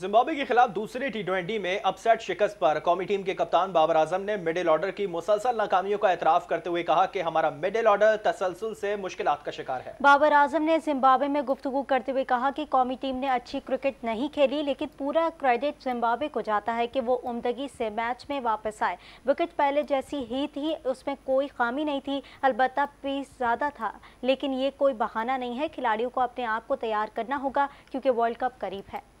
Zimbabwe के खिलाफ दूसरे टी में अपसेट शिकस्त पर कौमी टीम के कप्तान बाबर आजम ने मिडिल ऑर्डर की मुसलसल नाकामियों का एतराफ करते हुए कहा कि हमारा मिडिल ऑर्डर तसलसल से मुश्किल का शिकार है बाबर आजम ने जिम्बाब्वे में गुफ्तु करते हुए कहा कि कौमी टीम ने अच्छी क्रिकेट नहीं खेली लेकिन पूरा क्रेडिट जिम्बाब्वे को जाता है कि वो उमदगी से मैच में वापस आए विकेट पहले जैसी ही थी उसमें कोई खामी नहीं थी अलबत् पीस ज़्यादा था लेकिन ये कोई बहाना नहीं है खिलाड़ियों को अपने आप को तैयार करना होगा क्योंकि वर्ल्ड कप करीब है